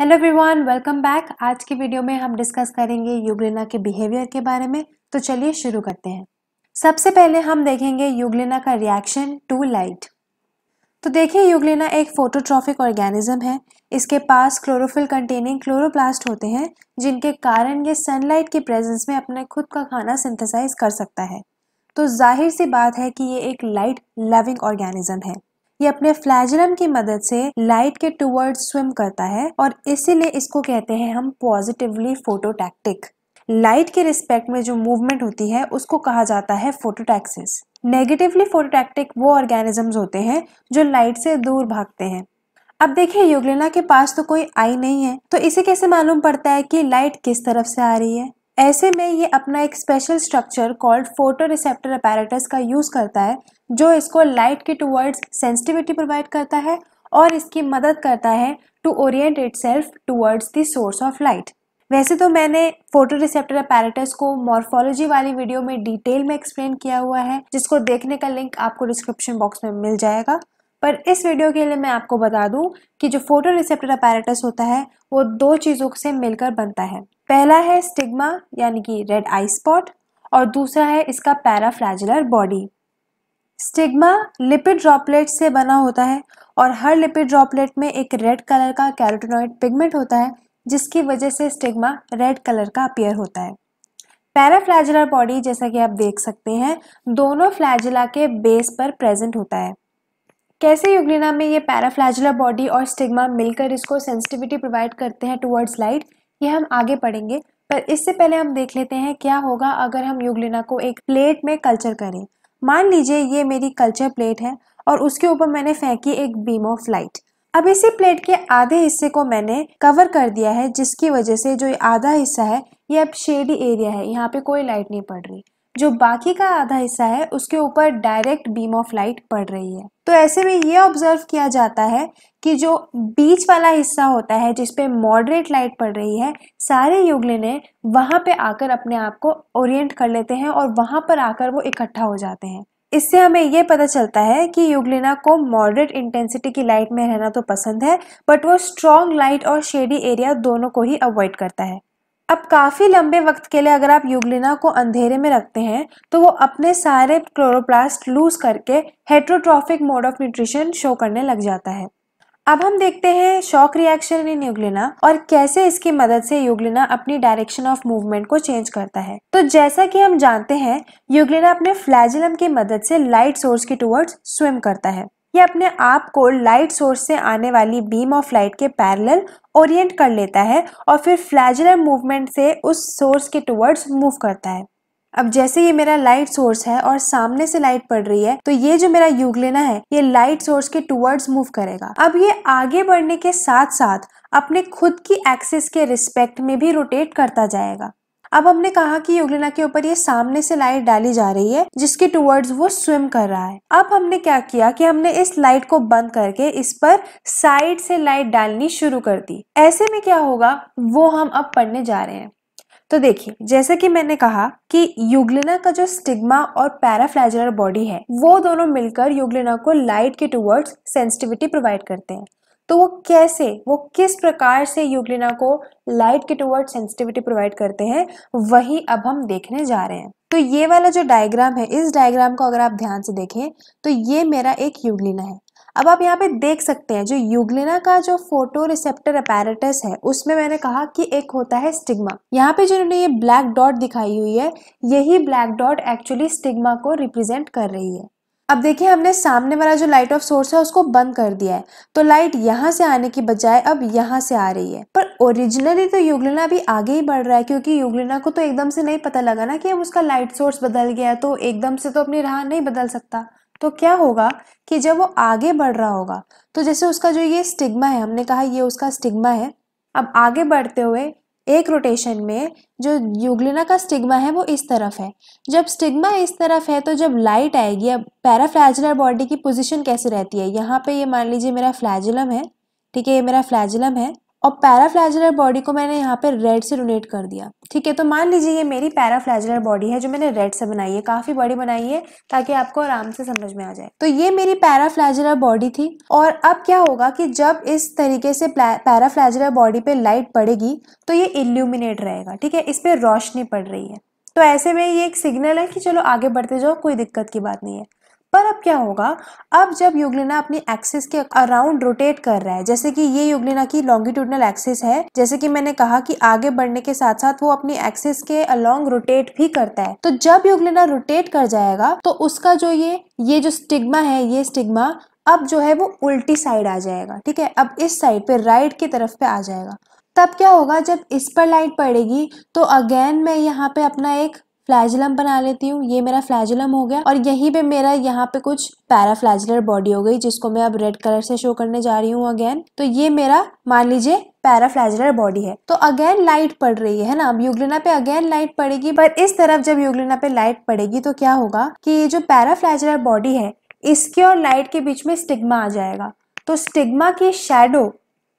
hello everyone welcome back आज की video में हम डिस्कस करेंगे यूग्लिना के बिहेवियर के बारे में तो चलिए शुरू करते हैं सबसे पहले हम देखेंगे यूग्लिना का रिएक्शन टू लाइट तो देखिए यूग्लिना एक फोटोट्रॉफिक ऑर्गेनिज्म है इसके पास क्लोरोफिल कंटेनिंग क्लोरोप्लास्ट होते हैं जिनके कारण ये सनलाइट के प्रेजेंस में अपने खुद का खाना सिंथेसाइज कर सकता है तो जाहिर सी बात है कि ये एक लाइट लविंग ऑर्गेनिज्म है ये अपने फ्लैजरम की मदद से लाइट के टूवर्ड स्विम करता है और इसीलिए इसको कहते हैं हम पॉजिटिवली फोटोटैक्टिक लाइट के रिस्पेक्ट में जो मूवमेंट होती है उसको कहा जाता है फोटोटैक्सिस नेगेटिवली फोटोटैक्टिक वो ऑर्गेनिजम्स होते हैं जो लाइट से दूर भागते हैं अब देखिए युगलेना के पास तो कोई आई नहीं है तो इसे कैसे मालूम पड़ता है कि लाइट किस तरफ से आ रही है ऐसे में ये अपना एक special structure called photoreceptor apparatus का यूज़ करता है जो इसको लाइट के टूवर्ड्स सेंसिटिविटी प्रोवाइड करता है और इसकी मदद करता है to orient itself towards the source of light वैसे तो मैंने फोटो रिसेप्टर अपैरेटस को मॉर्फोलॉजी वाली वीडियो में डिटेल में एक्सप्लेन किया हुआ है जिसको देखने का लिंक आपको डिस्क्रिप्शन बॉक्स में मिल जाएगा पर इस वीडियो के लिए मैं आपको बता दूं कि जो फोटो रिसेप्टर अपैरेटस होता है वो दो चीज़ों से मिलकर बनता है पहला है स्टिग्मा यानी कि रेड आई स्पॉट और दूसरा है इसका paraflagellar body stigma lipid droplet से बना होता है और हर लिपिड ड्रॉपलेट में एक रेड कलर का कैरोटोनॉइड पिगमेंट होता है जिसकी वजह से स्टिग्मा रेड कलर का अपियर होता है पैराफ्लैजुलर बॉडी जैसा कि आप देख सकते हैं दोनों फ्लैजुला के बेस पर प्रेजेंट होता है कैसे यूग्लिना में ये पैराफ्लैजुलर बॉडी और स्टिग्मा मिलकर इसको सेंसिटिविटी प्रोवाइड करते हैं टुवर्ड्स लाइट ये हम आगे पढ़ेंगे पर इससे पहले हम देख लेते हैं क्या होगा अगर हम युगलिना को एक प्लेट में कल्चर करें मान लीजिए ये मेरी कल्चर प्लेट है और उसके ऊपर मैंने फेंकी एक बीम ऑफ लाइट अब इसी प्लेट के आधे हिस्से को मैंने कवर कर दिया है जिसकी वजह से जो आधा हिस्सा है ये अब शेडी एरिया है यहाँ पे कोई लाइट नहीं पड़ रही जो बाकी का आधा हिस्सा है उसके ऊपर डायरेक्ट बीम ऑफ लाइट पड़ रही है तो ऐसे में ये ऑब्जर्व किया जाता है कि जो बीच वाला हिस्सा होता है जिसपे मॉडरेट लाइट पड़ रही है सारे ने वहाँ पे आकर अपने आप को ओरिएंट कर लेते हैं और वहाँ पर आकर वो इकट्ठा हो जाते हैं इससे हमें ये पता चलता है कि युगलिना को मॉडरेट इंटेंसिटी की लाइट में रहना तो पसंद है बट वो स्ट्रॉन्ग लाइट और शेडी एरिया दोनों को ही अवॉइड करता है अब काफ़ी लंबे वक्त के लिए अगर आप यूग्लिना को अंधेरे में रखते हैं तो वो अपने सारे क्लोरोप्लास्ट लूज करके heterotrophic mode of nutrition show करने लग जाता है अब हम देखते हैं शॉक रिएक्शन इन यूग्लिना और कैसे इसकी मदद से यूग्लिना अपनी डायरेक्शन ऑफ मूवमेंट को चेंज करता है तो जैसा कि हम जानते हैं यूग्लिना अपने फ्लैजिलम की मदद से लाइट सोर्स की टूवर्ड्स स्विम करता है ये अपने आप को लाइट सोर्स से आने वाली बीम ऑफ लाइट के पैरेलल ओरिएंट कर लेता है और फिर फ्लैजुलर मूवमेंट से उस सोर्स के टुवर्ड्स मूव करता है अब जैसे ये मेरा लाइट सोर्स है और सामने से लाइट पड़ रही है तो ये जो मेरा युगलेना है ये लाइट सोर्स के टुवर्ड्स मूव करेगा अब ये आगे बढ़ने के साथ साथ अपने खुद की एक्सिस के रिस्पेक्ट में भी रोटेट करता जाएगा अब हमने कहा कि योगलिना के ऊपर ये सामने से लाइट डाली जा रही है जिसके टूवर्ड्स वो स्विम कर रहा है अब हमने क्या किया कि हमने इस लाइट को बंद करके इस पर साइड से लाइट डालनी शुरू कर दी ऐसे में क्या होगा वो हम अब पढ़ने जा रहे हैं तो देखिए जैसे कि मैंने कहा कि युगलिना का जो स्टिग्मा और पैराफ्लैजर बॉडी है वो दोनों मिलकर युगलिना को लाइट के टूवर्ड्स सेंसिटिविटी प्रोवाइड करते हैं तो वो कैसे वो किस प्रकार से यूग्लिना को लाइट के टूवर्ड सेंसिटिविटी प्रोवाइड करते हैं वही अब हम देखने जा रहे हैं तो ये वाला जो डायग्राम है इस डायग्राम को अगर आप ध्यान से देखें तो ये मेरा एक यूग्लिना है अब आप यहाँ पे देख सकते हैं जो यूग्लिना का जो फोटो रिसेप्टर अपैरेटस है उसमें मैंने कहा कि एक होता है स्टिग्मा यहाँ पे जिन्होंने ये ब्लैक डॉट दिखाई हुई है यही ब्लैक डॉट एक्चुअली स्टिग्मा को रिप्रेजेंट कर रही है अब देखिए हमने सामने वाला जो लाइट ऑफ सोर्स है उसको बंद कर दिया है तो लाइट यहाँ से आने की बजाय अब यहाँ से आ रही है पर ओरिजिनली तो युगलिना भी आगे ही बढ़ रहा है क्योंकि युगलिना को तो एकदम से नहीं पता लगा ना कि अब उसका लाइट सोर्स बदल गया तो एकदम से तो अपनी राह नहीं बदल सकता तो क्या होगा कि जब वो आगे बढ़ रहा होगा तो जैसे उसका जो ये स्टिग्मा है हमने कहा ये उसका स्टिग्मा है अब आगे बढ़ते हुए एक रोटेशन में जो यूग्लिना का स्टिग्मा है वो इस तरफ है जब स्टिग्मा इस तरफ है तो जब लाइट आएगी अब पैराफ्लैजुलर बॉडी की पोजीशन कैसे रहती है यहाँ पे ये मान लीजिए मेरा फ्लैजुलम है ठीक है ये मेरा फ्लैजुलम है और पैराफ्लैजुलर बॉडी को मैंने यहाँ पे रेड से डोनेट कर दिया ठीक है तो मान लीजिए ये मेरी पैराफ्लैजुलर बॉडी है जो मैंने रेड से बनाई है काफ़ी बड़ी बनाई है ताकि आपको आराम से समझ में आ जाए तो ये मेरी पैराफ्लैजुलर बॉडी थी और अब क्या होगा कि जब इस तरीके से पैराफ्लैजुलर बॉडी पे लाइट पड़ेगी तो ये इल्यूमिनेट रहेगा ठीक है इस पर रोशनी पड़ रही है तो ऐसे में ये एक सिग्नल है कि चलो आगे बढ़ते जाओ कोई दिक्कत की बात नहीं है पर अब क्या होगा अब जब युगलिना अपनी एक्सिस के अराउंड रोटेट कर रहा है जैसे कि ये युगलिना की लॉन्गिट्यूडनल एक्सिस है जैसे कि मैंने कहा कि आगे बढ़ने के साथ साथ वो अपनी एक्सिस के अलोंग रोटेट भी करता है तो जब युगलिना रोटेट कर जाएगा तो उसका जो ये ये जो स्टिग्मा है ये स्टिग्मा अब जो है वो उल्टी साइड आ जाएगा ठीक है अब इस साइड पे राइट की तरफ पे आ जाएगा तब क्या होगा जब इस पर लाइट पड़ेगी तो अगेन मैं यहाँ पे अपना एक फ्लैजलम बना लेती हूँ ये मेरा फ्लैजलम हो गया और यहीं पे मेरा यहाँ पे कुछ पैराफ्लैजलर बॉडी हो गई जिसको मैं अब रेड कलर से शो करने जा रही हूँ अगेन तो ये मेरा मान लीजिए पैराफ्लैजलर बॉडी है तो अगेन लाइट पड़ रही है ना अब यूगलिना पे अगेन लाइट पड़ेगी पर इस तरफ जब यूगलिना पे लाइट पड़ेगी तो क्या होगा कि ये जो पैराफ्लैजलर बॉडी है इसके और लाइट के बीच में स्टिग्मा आ जाएगा तो स्टिग्मा की शेडो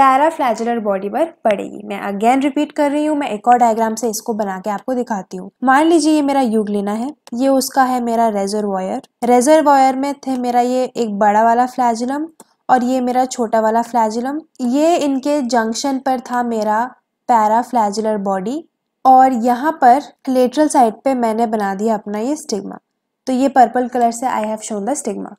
पैराफ्लैजुलर बॉडी पर पड़ेगी मैं अगेन रिपीट कर रही हूँ मैं एक और डायग्राम से इसको बना के आपको दिखाती हूँ मान लीजिए ये मेरा लेना है ये उसका है मेरा रेजरवॉयर रेजरवॉयर में थे मेरा ये एक बड़ा वाला फ्लैजुलम और ये मेरा छोटा वाला फ्लैजुलम ये इनके जंक्शन पर था मेरा पैराफ्लैजुलर बॉडी और यहाँ पर लेटरल साइड पे मैंने बना दिया अपना ये स्टिग्मा तो ये पर्पल कलर से I have shown the stigma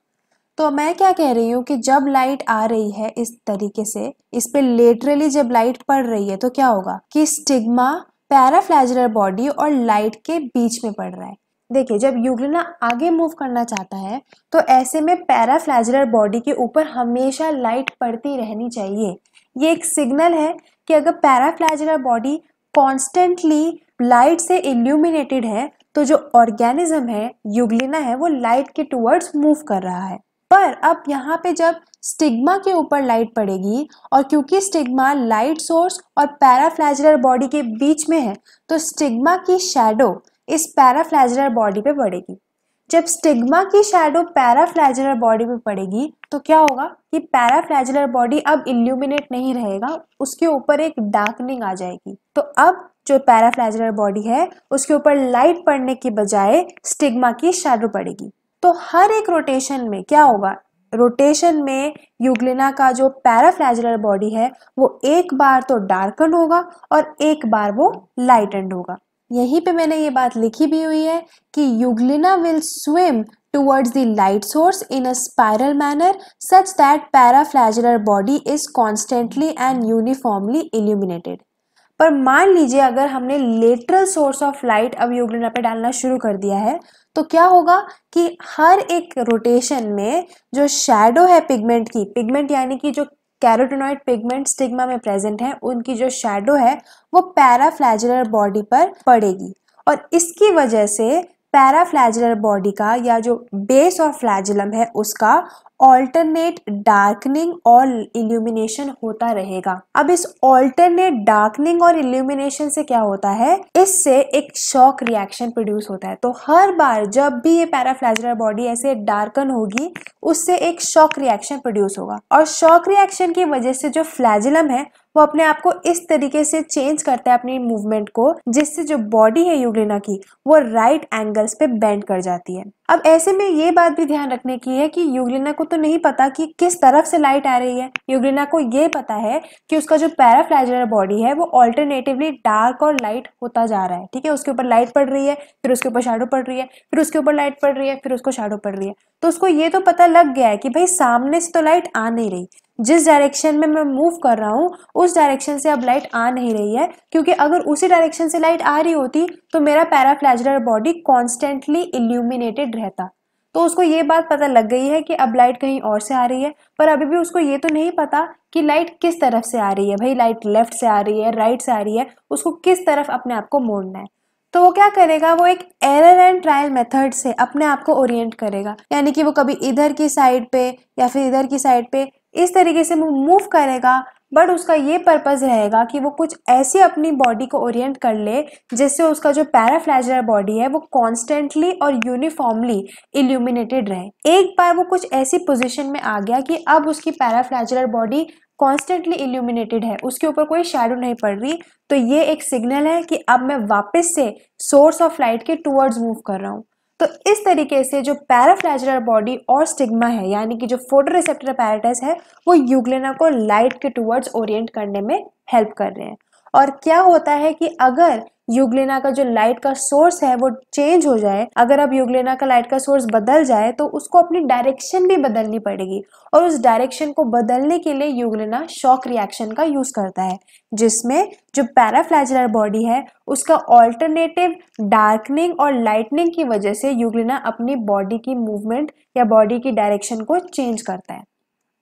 तो मैं क्या कह रही हूँ कि जब लाइट आ रही है इस तरीके से इस पे लेटरली जब लाइट पड़ रही है तो क्या होगा कि स्टिग्मा पैराफ्लैजर बॉडी और लाइट के बीच में पड़ रहा है देखिए जब यूग्लिना आगे मूव करना चाहता है तो ऐसे में पैराफ्लैजर बॉडी के ऊपर हमेशा लाइट पड़ती रहनी चाहिए ये एक सिग्नल है कि अगर पैराफ्लैजर बॉडी कॉन्स्टेंटली लाइट से इल्यूमिनेटेड है तो जो ऑर्गेनिज्म है युगलिना है वो लाइट के टूवर्ड्स मूव कर रहा है पर अब यहाँ पे जब स्टिग्मा के ऊपर लाइट पड़ेगी और क्योंकि स्टिग्मा लाइट सोर्स और पैराफ्लैजुलर बॉडी के बीच में है तो स्टिग्मा की शैडो इस पैराफ्लैजुलर बॉडी पे पड़ेगी जब स्टिग्मा की शैडो पैराफ्लैजुलर बॉडी पे पड़ेगी तो क्या होगा कि पैराफ्लैजुलर बॉडी अब इल्यूमिनेट नहीं रहेगा उसके ऊपर एक डार्कनिंग आ जाएगी तो अब जो पैराफ्लैजुलर बॉडी है उसके ऊपर लाइट पड़ने के बजाय स्टिग्मा की शैडो पड़ेगी तो हर एक रोटेशन में क्या होगा रोटेशन में यूग्लिना का जो पैराफ्लैजुलर बॉडी है वो एक बार तो डार्कन होगा और एक बार वो लाइटेंड होगा यहीं पे मैंने ये बात लिखी भी हुई है कि euglena will swim towards the light source in a spiral manner such that paraflagellar body is constantly and uniformly illuminated पर मान लीजिए अगर हमने लेटरल सोर्स ऑफ लाइट अब यूग्लिना पे डालना शुरू कर दिया है तो क्या होगा कि हर एक रोटेशन में जो शेडो है पिगमेंट की पिगमेंट यानी कि जो कैरोटोनॉइड पिगमेंट स्टिग्मा में प्रेजेंट है उनकी जो शेडो है वो पैराफ्लैजुलर बॉडी पर पड़ेगी और इसकी वजह से पैराफ्लैजुलर बॉडी का या जो बेस और फ्लैजुलम है उसका ऑल्टरनेट डार्कनिंग और इल्यूमिनेशन होता रहेगा अब इस ऑल्टरनेट डार्कनिंग और इल्यूमिनेशन से क्या होता है इससे एक शॉक रिएक्शन प्रोड्यूस होता है तो हर बार जब भी ये पैराफ्लैजुलर बॉडी ऐसे डार्कन होगी उससे एक शॉक रिएक्शन प्रोड्यूस होगा और शॉक रिएक्शन की वजह से जो फ्लैजुलम है वो अपने आप को इस तरीके से चेंज करता है अपनी मूवमेंट को जिससे जो बॉडी है यूग्लिना की वो राइट एंगल्स पे बेंड कर जाती है अब ऐसे में ये बात भी ध्यान रखने की है कि यूग्लिना को तो नहीं पता कि किस तरफ से लाइट आ रही है यूग्लिना को ये पता है कि उसका जो पैराफ्लाइजर बॉडी है वो ऑल्टरनेटिवली डार्क और लाइट होता जा रहा है ठीक है उसके ऊपर लाइट पड़ रही है फिर उसके ऊपर शेडो पड़ रही है फिर उसके ऊपर लाइट पड़ रही है फिर उसको शेडो पड़ रही है तो उसको ये तो पता लग गया है कि भाई सामने से तो लाइट आ नहीं रही जिस डायरेक्शन में मैं मूव कर रहा हूँ उस डायरेक्शन से अब लाइट आ नहीं रही है क्योंकि अगर उसी डायरेक्शन से लाइट आ रही होती तो मेरा पैराफ्लैजुलर बॉडी कॉन्स्टेंटली इल्यूमिनेटेड रहता तो उसको ये बात पता लग गई है कि अब लाइट कहीं और से आ रही है पर अभी भी उसको ये तो नहीं पता कि लाइट किस तरफ से आ रही है भाई लाइट लेफ्ट से आ रही है राइट से आ रही है उसको किस तरफ अपने आप को मोड़ना है तो वो क्या करेगा वो एक एरर एंड ट्रायल मेथड से अपने आप को ओरिएंट करेगा यानी कि वो कभी इधर की साइड पे या फिर इधर की साइड पे इस तरीके से वो मूव करेगा बट उसका ये पर्पज़ रहेगा कि वो कुछ ऐसे अपनी बॉडी को ओरिएंट कर ले जिससे उसका जो पैराफ्लैजर बॉडी है वो कॉन्स्टेंटली और यूनिफॉर्मली इल्यूमिनेटेड रहे एक बार वो कुछ ऐसी पोजिशन में आ गया कि अब उसकी पैराफ्लैजर बॉडी कॉन्स्टेंटली इल्यूमिनेटेड है उसके ऊपर कोई शेडो नहीं पड़ रही तो ये एक सिग्नल है कि अब मैं वापस से सोर्स ऑफ लाइट के टूवर्ड्स मूव कर रहा हूँ तो इस तरीके से जो पैराफ्लैजुलर बॉडी और स्टिग्मा है यानी कि जो फोटो रिसेप्टर पैराटाइज है वो यूग्लेना को लाइट के टूवर्ड्स ओरिएंट करने में हेल्प कर रहे हैं और क्या होता है कि अगर यूग्लिना का जो लाइट का सोर्स है वो चेंज हो जाए अगर अब यूग्लिना का लाइट का सोर्स बदल जाए तो उसको अपनी डायरेक्शन भी बदलनी पड़ेगी और उस डायरेक्शन को बदलने के लिए यूग्लिना शॉक रिएक्शन का यूज करता है जिसमें जो पैराफ्लैजर बॉडी है उसका ऑल्टरनेटिव डार्कनिंग और लाइटनिंग की वजह से यूग्लिना अपनी बॉडी की मूवमेंट या बॉडी की डायरेक्शन को चेंज करता है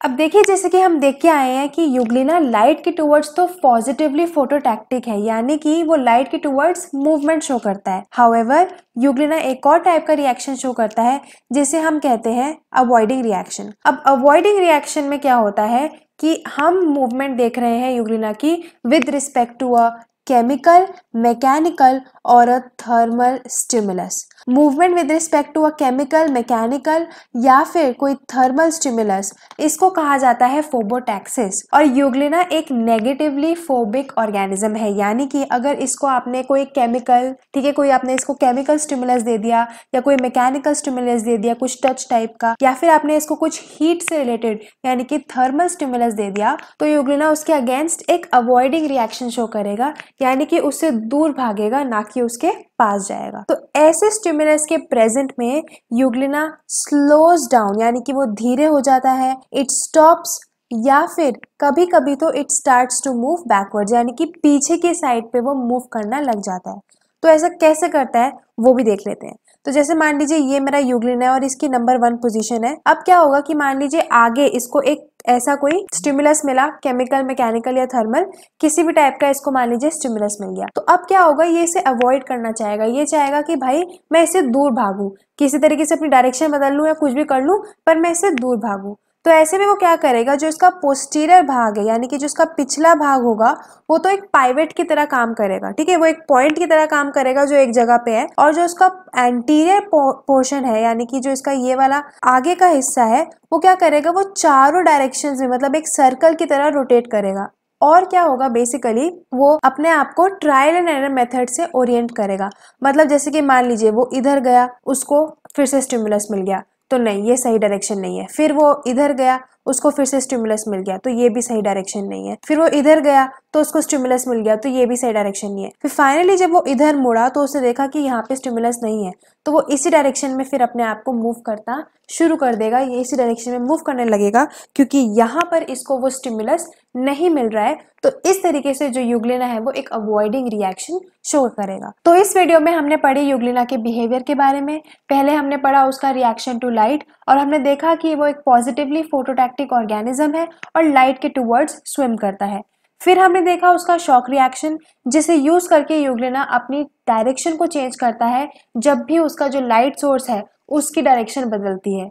अब देखिए जैसे कि हम देख के आए हैं कि युगलिना लाइट के टूवर्ड्स तो पॉजिटिवली फोटोटैक्टिक है यानी कि वो लाइट के टूवर्ड्स मूवमेंट शो करता है हाउएवर युगलिना एक और टाइप का रिएक्शन शो करता है जिसे हम कहते हैं अवॉइडिंग रिएक्शन अब अवॉइडिंग रिएक्शन में क्या होता है कि हम मूवमेंट देख रहे हैं युगलिना की with respect to a chemical mechanical और a thermal stimulus movement with respect to a chemical mechanical या फिर कोई थर्मल स्टिमुलस इसको कहा जाता है फोबोटैक्सिस और यूग्लिना एक नेगेटिवली फोबिक ऑर्गेनिज्म है यानी कि अगर इसको आपने कोई केमिकल ठीक है कोई आपने इसको केमिकल स्टिमुलस दे दिया या कोई मैकेनिकल स्टिमुलस दे दिया कुछ टच टाइप का या फिर आपने इसको कुछ हीट से रिलेटेड यानी कि थर्मल स्टिमुलस दे दिया तो यूग्लिना उसके अगेंस्ट एक अवॉइडिंग रिएक्शन शो करेगा यानी कि उससे दूर भागेगा ना कि उसके पास जाएगा तो ऐसे स्टिमुलस के प्रेजेंट में युगलिना स्लोज डाउन यानी कि वो धीरे हो जाता है इट स्टॉप्स या फिर कभी कभी तो it starts to move backward यानी कि पीछे के साइड पे वो मूव करना लग जाता है तो ऐसा कैसे करता है वो भी देख लेते हैं तो जैसे मान लीजिए ये मेरा युगलिन है और इसकी नंबर वन पोजीशन है अब क्या होगा कि मान लीजिए आगे इसको एक ऐसा कोई स्टिमुलस मिला केमिकल मैकेनिकल या थर्मल किसी भी टाइप का इसको मान लीजिए स्टिमुलस मिल गया तो अब क्या होगा ये इसे अवॉइड करना चाहेगा ये चाहेगा कि भाई मैं इसे दूर भागू किसी तरीके से अपनी डायरेक्शन बदल लूँ या कुछ भी कर लूँ पर मैं इसे दूर भागूँ तो ऐसे में वो क्या करेगा जो इसका पोस्टीरियर भाग है यानी कि जो इसका पिछला भाग होगा वो तो एक पाइवेट की तरह काम करेगा ठीक है वो एक पॉइंट की तरह काम करेगा जो एक जगह पे है और जो उसका एंटीरियर पोर्शन है यानी कि जो इसका ये वाला आगे का हिस्सा है वो क्या करेगा वो चारों डायरेक्शन में मतलब एक सर्कल की तरह रोटेट करेगा और क्या होगा बेसिकली वो अपने आप को ट्रायल एंड एरर मेथड से ओरिएंट करेगा मतलब जैसे कि मान लीजिए वो इधर गया उसको फिर से स्टिमुलस मिल गया तो नहीं ये सही डायरेक्शन नहीं है फिर वो इधर गया उसको फिर से स्टिमुलस मिल गया तो ये भी सही डायरेक्शन नहीं है फिर वो इधर गया तो उसको स्टिमुलस मिल गया तो ये भी सही डायरेक्शन नहीं है फिर फाइनली जब वो इधर मुड़ा तो उसने देखा कि यहाँ पे स्टिमुलस नहीं है तो वो इसी डायरेक्शन में फिर अपने आप को मूव करता शुरू कर देगा ये इसी डायरेक्शन में मूव करने लगेगा क्योंकि यहाँ पर इसको वो स्टिमुलस नहीं मिल रहा है तो इस तरीके से जो युगलिना है वो एक अवॉइडिंग रिएक्शन शो करेगा तो इस वीडियो में हमने पढ़ी युगलिना के बिहेवियर के बारे में पहले हमने पढ़ा उसका रिएक्शन टू लाइट और हमने देखा कि वो एक पॉजिटिवली फोटोटैक्ट एक्वाटिक ऑर्गेनिज्म है और लाइट के टूवर्ड्स स्विम करता है फिर हमने देखा उसका शॉक रिएक्शन जिसे यूज करके यूग्रेना अपनी डायरेक्शन को चेंज करता है जब भी उसका जो लाइट सोर्स है उसकी डायरेक्शन बदलती है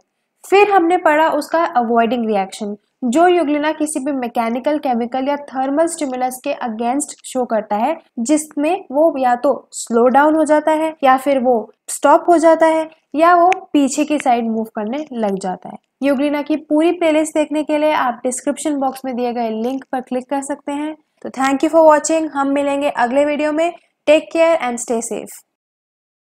फिर हमने पढ़ा उसका अवॉइडिंग रिएक्शन जो युगलिना किसी भी मैकेनिकल केमिकल या थर्मल स्टिमुलस के अगेंस्ट शो करता है जिसमें वो या तो स्लो डाउन हो जाता है या फिर वो स्टॉप हो जाता है या वो पीछे की साइड मूव करने लग जाता है युगलिना की पूरी प्लेलिस्ट देखने के लिए आप डिस्क्रिप्शन बॉक्स में दिए गए लिंक पर क्लिक कर सकते हैं तो थैंक यू फॉर वॉचिंग हम मिलेंगे अगले वीडियो में take care and stay safe